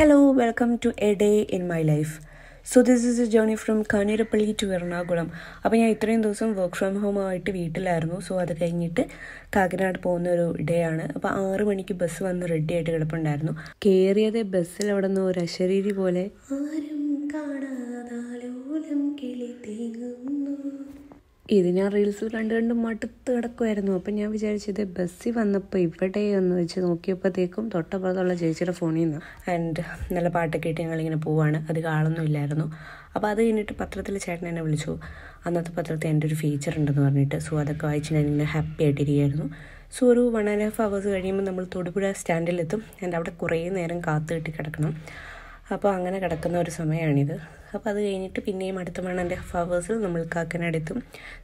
hello welcome to a day in my life so this is a journey from Kanjirappally to Ernakulam അപ്പോൾ ഞാൻ ഇത്രയും ദിവസം work from home ആയിട്ട് വീട്ടിലായിരുന്നു സോ അത് കഴിഞ്ഞിട്ട് കാക്കനാട് പോകുന്ന ഒരു ഡേ ആണ് അപ്പോൾ ആറ് മണിക്ക് ബസ് വന്ന് റെഡി ആയിട്ട് കിടപ്പുണ്ടായിരുന്നു കയറിയത് ബസ്സിൽ അവിടെ നിന്ന് ഒരു അശരീരി പോലെ ആരും കാണാതാലോലം കിളി ഇത് ഞാൻ റീൽസിൽ കണ്ട് കണ്ട് മടുത്ത് കിടക്കുമായിരുന്നു അപ്പം ഞാൻ വിചാരിച്ചത് ബസ്സിൽ വന്നപ്പോൾ ഇവിടെ ഒന്ന് വെച്ച് നോക്കിയപ്പോഴത്തേക്കും തൊട്ടപ്പുറത്തുള്ള ചേച്ചിയുടെ ഫോണിൽ നിന്ന് ആൻഡ് നല്ല പാട്ടൊക്കെ ഇട്ട് ഞങ്ങളിങ്ങനെ പോവാണ് അത് ആളൊന്നും ഇല്ലായിരുന്നു അപ്പോൾ അത് കഴിഞ്ഞിട്ട് പത്രത്തിൽ ചേട്ടൻ എന്നെ വിളിച്ചു അന്നത്തെ പത്രത്തിൽ എൻ്റെ ഒരു ഫീച്ചർ ഉണ്ടെന്ന് പറഞ്ഞിട്ട് സോ അതൊക്കെ വായിച്ച് ഇങ്ങനെ ഹാപ്പി ആയിട്ടിരിക്കുകയായിരുന്നു സോ ഒരു വൺ ആൻഡ് ഹാഫ് അവേഴ്സ് കഴിയുമ്പോൾ നമ്മൾ തൊടുപുഴ സ്റ്റാൻഡിലെത്തും ആൻഡ് അവിടെ കുറേ നേരം കാത്തു കെട്ടി കിടക്കണം അപ്പോൾ അങ്ങനെ കിടക്കുന്ന ഒരു സമയമാണിത് അപ്പോൾ അത് കഴിഞ്ഞിട്ട് പിന്നെയും അടുത്ത മണൻ്റെ ഹാഫ് ഹവേഴ്സിൽ നമ്മൾ കാക്കനടുത്തും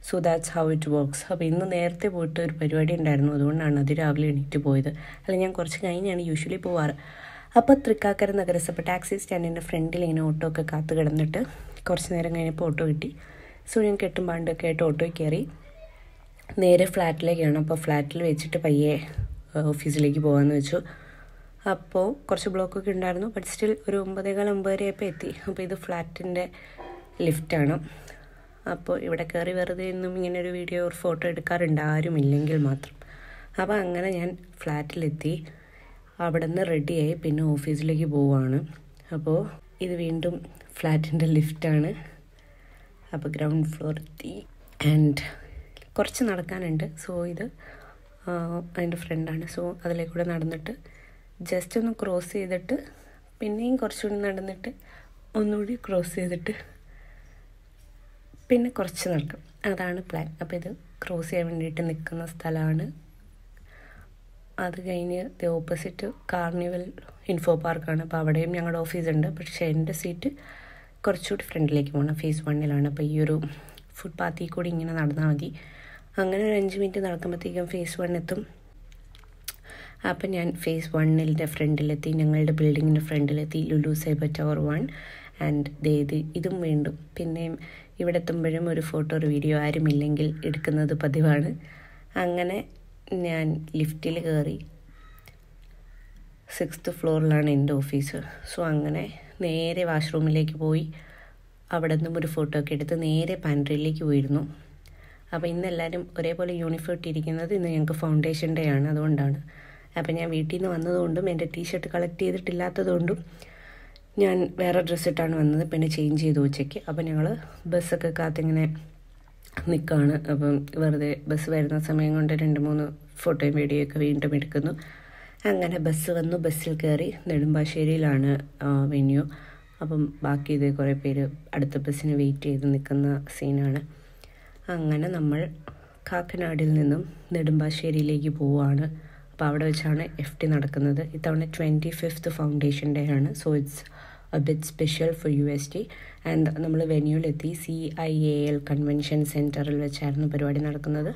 so that's how it works അപ്പോൾ ഇന്ന് നേരത്തെ പോയിട്ട് ഒരു പരിപാടി ഉണ്ടായിരുന്നു അതുകൊണ്ടാണ് അത് രാവിലെ എണീറ്റ് പോയത് അല്ല ഞാൻ കുറച്ച് കഴിഞ്ഞാണ് യൂഷ്വലി പോവാറ് അപ്പോൾ തൃക്കാക്കര നഗരസഭ ടാക്സി സ്റ്റാൻഡിൻ്റെ ഫ്രണ്ടിൽ ഇങ്ങനെ ഓട്ടോ ഒക്കെ കാത്തു കിടന്നിട്ട് കുറച്ച് നേരം കഴിഞ്ഞപ്പോൾ ഓട്ടോ കിട്ടി സോ ഞാൻ കെട്ടും പാണ്ടൊക്കെ ആയിട്ട് കയറി നേരെ ഫ്ലാറ്റിലേക്കാണ് അപ്പോൾ ഫ്ലാറ്റിൽ വെച്ചിട്ട് പയ്യെ ഓഫീസിലേക്ക് പോകാമെന്ന് വെച്ചു അപ്പോൾ കുറച്ച് ബ്ലോക്കൊക്കെ ഉണ്ടായിരുന്നു ബട്ട് സ്റ്റിൽ ഒരു ഒമ്പതേകാൽ ഒമ്പതരയപ്പോൾ എത്തി അപ്പോൾ ഇത് ഫ്ലാറ്റിൻ്റെ ലിഫ്റ്റാണ് അപ്പോൾ ഇവിടെ കയറി വെറുതെ ഇന്നും ഇങ്ങനെ ഒരു വീഡിയോ ഒരു ഫോട്ടോ എടുക്കാറുണ്ട് ആരുമില്ലെങ്കിൽ മാത്രം അപ്പോൾ അങ്ങനെ ഞാൻ ഫ്ലാറ്റിലെത്തി അവിടെ നിന്ന് റെഡിയായി പിന്നെ ഓഫീസിലേക്ക് പോവുകയാണ് അപ്പോൾ ഇത് വീണ്ടും ഫ്ലാറ്റിൻ്റെ ലിഫ്റ്റാണ് അപ്പോൾ ഗ്രൗണ്ട് ഫ്ലോർ എത്തി ആൻഡ് കുറച്ച് നടക്കാനുണ്ട് സോ ഇത് അതിൻ്റെ ഫ്രണ്ടാണ് സോ അതിലേക്കൂടെ നടന്നിട്ട് ജസ്റ്റ് ഒന്ന് ക്രോസ് ചെയ്തിട്ട് പിന്നെയും കുറച്ചുകൂടി നടന്നിട്ട് ഒന്നുകൂടി ക്രോസ് ചെയ്തിട്ട് പിന്നെ കുറച്ച് നടക്കും അതാണ് പ്ലാൻ അപ്പോൾ ഇത് ക്രോസ് ചെയ്യാൻ വേണ്ടിയിട്ട് നിൽക്കുന്ന സ്ഥലമാണ് അത് കഴിഞ്ഞ് ദി ഓപ്പോസിറ്റ് കാർണിവൽ ഇൻഫോ പാർക്കാണ് അപ്പോൾ അവിടെയും ഞങ്ങളുടെ ഓഫീസുണ്ട് പക്ഷേ എൻ്റെ സീറ്റ് കുറച്ചുകൂടി ഫ്രണ്ടിലേക്ക് പോകണം ഫേസ് വണ്ണിലാണ് അപ്പോൾ ഈ ഒരു ഫുട്പാത്തിൽ കൂടി ഇങ്ങനെ നടന്നാൽ മതി അങ്ങനെ ഒരു അഞ്ച് മിനിറ്റ് നടക്കുമ്പോഴത്തേക്കും ഫേസ് വണ്ണെത്തും അപ്പം ഞാൻ ഫേസ് വണ്ണിൻ്റെ ഫ്രണ്ടിലെത്തി ഞങ്ങളുടെ ബിൽഡിങ്ങിൻ്റെ ഫ്രണ്ടിലെത്തി Lulu cyber tower one and ദേത് ഇതും വീണ്ടും പിന്നെയും ഇവിടെ എത്തുമ്പോഴും ഒരു ഫോട്ടോ ഒരു വീഡിയോ ആരുമില്ലെങ്കിൽ എടുക്കുന്നത് പതിവാണ് അങ്ങനെ ഞാൻ ലിഫ്റ്റിൽ കയറി സിക്സ്ത് ഫ്ലോറിലാണ് എൻ്റെ ഓഫീസ് സോ അങ്ങനെ നേരെ വാഷ്റൂമിലേക്ക് പോയി അവിടെ നിന്നും ഒരു ഫോട്ടോ ഒക്കെ എടുത്ത് നേരെ പാൻട്രിയിലേക്ക് പോയിരുന്നു അപ്പോൾ ഇന്നെല്ലാവരും ഒരേപോലെ യൂണിഫോം ഇട്ടിരിക്കുന്നത് ഇന്ന് ഞങ്ങൾക്ക് ഫൗണ്ടേഷൻ ഡേ ആണ് അതുകൊണ്ടാണ് അപ്പോൾ ഞാൻ വീട്ടിൽ നിന്ന് വന്നതുകൊണ്ടും എൻ്റെ ടീഷർട്ട് കളക്ട് ചെയ്തിട്ടില്ലാത്തതുകൊണ്ടും ഞാൻ വേറെ ഡ്രസ്സ് വന്നത് പിന്നെ ചേഞ്ച് ചെയ്തു ഉച്ചയ്ക്ക് അപ്പോൾ ഞങ്ങൾ ബസ്സൊക്കെ കാത്തിങ്ങനെ നിൽക്കുകയാണ് അപ്പം വെറുതെ ബസ് വരുന്ന സമയം കൊണ്ട് രണ്ട് മൂന്ന് ഫോട്ടോയും ഒക്കെ വീണ്ടും എടുക്കുന്നു അങ്ങനെ ബസ് വന്നു ബസ്സിൽ കയറി നെടുമ്പാശ്ശേരിയിലാണ് വെന്യൂ അപ്പം ബാക്കി ഇത് കുറേ പേര് അടുത്ത ബസ്സിന് വെയിറ്റ് ചെയ്ത് നിൽക്കുന്ന സീനാണ് അങ്ങനെ നമ്മൾ കാക്കനാടിൽ നിന്നും നെടുമ്പാശ്ശേരിയിലേക്ക് പോവുകയാണ് അപ്പോൾ അവിടെ വെച്ചാണ് എഫ് ടി നടക്കുന്നത് ഇത്തവണ ട്വൻറ്റി ഫിഫ്ത്ത് ഫൗണ്ടേഷൻ ഡേ ആണ് so it's a bit special for U S T and നമ്മൾ വെന്യൂലെത്തി C I A L convention സെൻറ്ററിൽ വെച്ചായിരുന്നു പരിപാടി നടക്കുന്നത്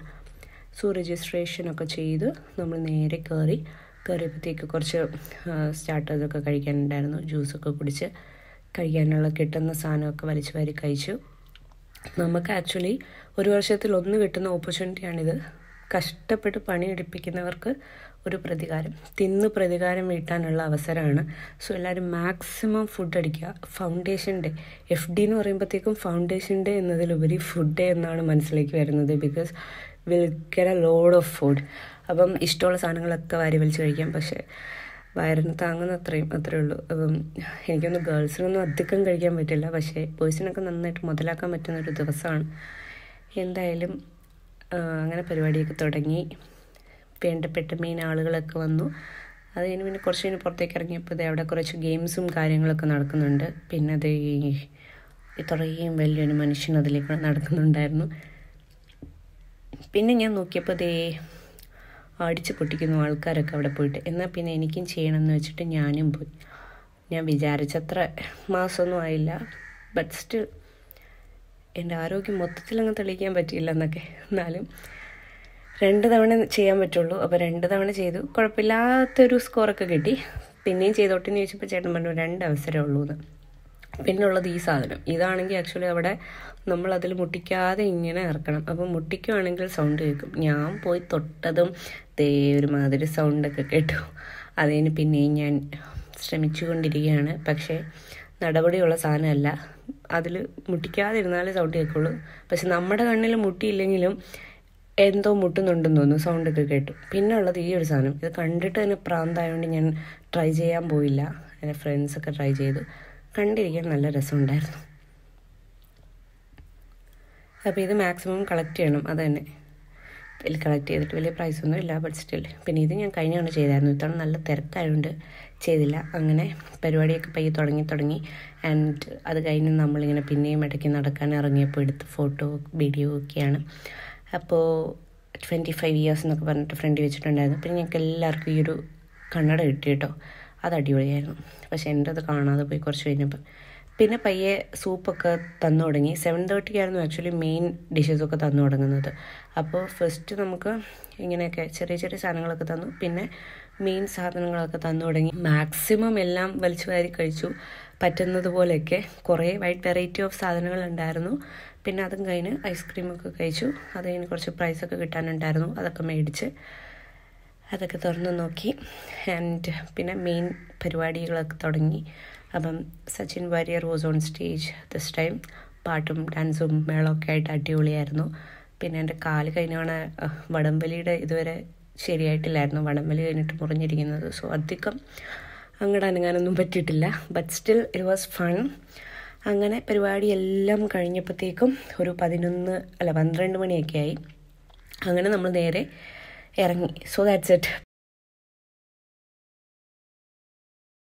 സോ ഒക്കെ ചെയ്ത് നമ്മൾ നേരെ കയറി കയറിയപ്പോഴത്തേക്ക് കുറച്ച് സ്റ്റാർട്ടേഴ്സൊക്കെ കഴിക്കാനുണ്ടായിരുന്നു ജ്യൂസൊക്കെ കുടിച്ച് കഴിക്കാനുള്ള കിട്ടുന്ന സാധനമൊക്കെ വലിച്ചു വാരി കഴിച്ചു നമുക്ക് ആക്ച്വലി ഒരു വർഷത്തിൽ ഒന്ന് കിട്ടുന്ന ഓപ്പർച്യൂണിറ്റിയാണിത് കഷ്ടപ്പെട്ട് പണിയെടുപ്പിക്കുന്നവർക്ക് ഒരു പ്രതികാരം തിന്ന് പ്രതികാരം വീട്ടാനുള്ള അവസരമാണ് സോ എല്ലാവരും മാക്സിമം ഫുഡ് അടിക്കുക ഫൗണ്ടേഷൻ ഡേ എഫ് ഡി എന്ന് പറയുമ്പോഴത്തേക്കും ഫൗണ്ടേഷൻ ഡേ എന്നതിലുപരി ഫുഡ് ഡേ എന്നാണ് മനസ്സിലേക്ക് വരുന്നത് because will get a load of food അപ്പം ഇഷ്ടമുള്ള സാധനങ്ങളൊക്കെ വാരി വലിച്ച് കഴിക്കാം പക്ഷേ വയറിന് താങ്ങുന്ന അത്രയും അത്രയേ ഉള്ളൂ അപ്പം എനിക്കൊന്നും ഗേൾസിനൊന്നും അധികം കഴിക്കാൻ പറ്റില്ല പക്ഷേ ബോയ്സിനൊക്കെ നന്നായിട്ട് മുതലാക്കാൻ പറ്റുന്ന ഒരു ദിവസമാണ് എന്തായാലും അങ്ങനെ പരിപാടിയൊക്കെ തുടങ്ങി വേണ്ടപ്പെട്ട മെയിൻ ആളുകളൊക്കെ വന്നു അത് കഴിഞ്ഞ് പിന്നെ കുറച്ച് കഴിഞ്ഞ് പുറത്തേക്ക് ഇറങ്ങിയപ്പോൾ ഇത് അവിടെ കുറച്ച് ഗെയിംസും കാര്യങ്ങളൊക്കെ നടക്കുന്നുണ്ട് പിന്നെ അത് ഇത്രയും വലിയൊരു മനുഷ്യൻ അതിലേക്ക് നടക്കുന്നുണ്ടായിരുന്നു പിന്നെ ഞാൻ നോക്കിയപ്പോൾ ദേ അടിച്ച് പൊട്ടിക്കുന്നു ആൾക്കാരൊക്കെ അവിടെ പോയിട്ട് എന്നാൽ പിന്നെ എനിക്കും ചെയ്യണമെന്ന് വെച്ചിട്ട് ഞാനും പോയി ഞാൻ വിചാരിച്ചത്ര മാസമൊന്നും ആയില്ല ബട്ട് സ്റ്റിൽ എൻ്റെ ആരോഗ്യം മൊത്തത്തിലങ്ങ് തെളിയിക്കാൻ പറ്റിയില്ല എന്നൊക്കെ എന്നാലും രണ്ട് തവണ ചെയ്യാൻ പറ്റുള്ളൂ അപ്പോൾ രണ്ട് തവണ ചെയ്തു കുഴപ്പമില്ലാത്തൊരു സ്കോറൊക്കെ കിട്ടി പിന്നെയും ചെയ്തോട്ടെന്ന് ചോദിച്ചപ്പോൾ ചേട്ടൻ പറഞ്ഞു രണ്ട് അവസരമേ ഉള്ളൂ എന്ന് പിന്നുള്ളത് ഈ സാധനം ഇതാണെങ്കിൽ ആക്ച്വലി അവിടെ നമ്മൾ അതിൽ മുട്ടിക്കാതെ ഇങ്ങനെ ഇറക്കണം അപ്പം മുട്ടിക്കുവാണെങ്കിൽ സൗണ്ട് കേൾക്കും ഞാൻ പോയി തൊട്ടതും ദേ ഒരുമാതിരി സൗണ്ടൊക്കെ കേട്ടു അതിന് പിന്നെയും ഞാൻ കൊണ്ടിരിക്കുകയാണ് പക്ഷേ നടപടിയുള്ള സാധനമല്ല അതിൽ മുട്ടിക്കാതിരുന്നാലേ സൗണ്ട് കേൾക്കുള്ളൂ പക്ഷെ നമ്മുടെ കണ്ണിൽ മുട്ടിയില്ലെങ്കിലും എന്തോ മുട്ടുന്നുണ്ടെന്ന് തോന്നുന്നു ഒക്കെ കേട്ടു പിന്നെ ഉള്ളത് ഈ ഒരു സാധനം ഇത് കണ്ടിട്ട് തന്നെ പ്രാന്തായതുകൊണ്ട് ഞാൻ ട്രൈ ചെയ്യാൻ പോയില്ല എൻ്റെ ഫ്രണ്ട്സൊക്കെ ട്രൈ ചെയ്തു കണ്ടിരിക്കാൻ നല്ല രസമുണ്ടായിരുന്നു അപ്പോൾ ഇത് മാക്സിമം കളക്ട് ചെയ്യണം അത് തന്നെ കളക്ട് ചെയ്തിട്ട് വലിയ പ്രൈസൊന്നും ഇല്ല ബട്ട് സ്റ്റിൽ പിന്നെ ഇത് ഞാൻ കഴിഞ്ഞ തവണ ചെയ്തായിരുന്നു ഇത്തവണ നല്ല തിരക്കായതുകൊണ്ട് ചെയ്തില്ല അങ്ങനെ പരിപാടിയൊക്കെ പയ്യെ തുടങ്ങി തുടങ്ങി ആൻഡ് അത് കഴിഞ്ഞ് നമ്മളിങ്ങനെ പിന്നെയും ഇടയ്ക്ക് നടക്കാൻ ഇറങ്ങിയപ്പോൾ എടുത്ത് ഫോട്ടോ വീഡിയോ ഒക്കെയാണ് അപ്പോൾ ട്വൻറ്റി ഫൈവ് ഇയേഴ്സ് എന്നൊക്കെ പറഞ്ഞിട്ട് ഫ്രണ്ട് വെച്ചിട്ടുണ്ടായിരുന്നു പിന്നെ ഞങ്ങൾക്ക് എല്ലാവർക്കും ഈ ഒരു കണ്ണട കിട്ടി കേട്ടോ അത് അടിപൊളിയായിരുന്നു പക്ഷെ എൻ്റെ അത് കാണാതെ പോയി കുറച്ച് കഴിഞ്ഞപ്പോൾ പിന്നെ പയ്യെ സൂപ്പൊക്കെ തന്നു തുടങ്ങി സെവൻ തേർട്ടിക്കായിരുന്നു ആക്ച്വലി മെയിൻ ഡിഷസൊക്കെ തന്നു തുടങ്ങുന്നത് അപ്പോൾ ഫസ്റ്റ് നമുക്ക് ഇങ്ങനെയൊക്കെ ചെറിയ ചെറിയ സാധനങ്ങളൊക്കെ തന്നു പിന്നെ മെയിൻ സാധനങ്ങളൊക്കെ തന്നു തുടങ്ങി മാക്സിമം എല്ലാം വലിച്ചു വാരി കഴിച്ചു പറ്റുന്നത് പോലെയൊക്കെ കുറേ വൈറ്റ് വെറൈറ്റി ഓഫ് സാധനങ്ങൾ ഉണ്ടായിരുന്നു പിന്നെ അതും കഴിഞ്ഞ് ഐസ്ക്രീമൊക്കെ കഴിച്ചു അത് കഴിഞ്ഞ് കുറച്ച് പ്രൈസൊക്കെ കിട്ടാനുണ്ടായിരുന്നു അതൊക്കെ മേടിച്ച് അതൊക്കെ തുറന്ന് നോക്കി ആൻഡ് പിന്നെ മെയിൻ പരിപാടികളൊക്കെ തുടങ്ങി അപ്പം Sachin Warrier was on stage this time പാട്ടും ഡാൻസും മേളമൊക്കെ ആയിട്ട് അടിപൊളിയായിരുന്നു പിന്നെ എൻ്റെ കാല് കഴിഞ്ഞവണ വടംവലിയുടെ ഇതുവരെ ശരിയായിട്ടില്ലായിരുന്നു വടംവലി കഴിഞ്ഞിട്ട് മുറിഞ്ഞിരിക്കുന്നത് സോ അധികം അങ്ങോട്ട് അനങ്ങാനൊന്നും പറ്റിയിട്ടില്ല but still it was fun അങ്ങനെ പരിപാടി എല്ലാം കഴിഞ്ഞപ്പോഴത്തേക്കും ഒരു പതിനൊന്ന് അല്ല പന്ത്രണ്ട് മണിയൊക്കെ ആയി അങ്ങനെ നമ്മൾ നേരെ ഇറങ്ങി സോ ദാറ്റ്സ് ഇറ്റ്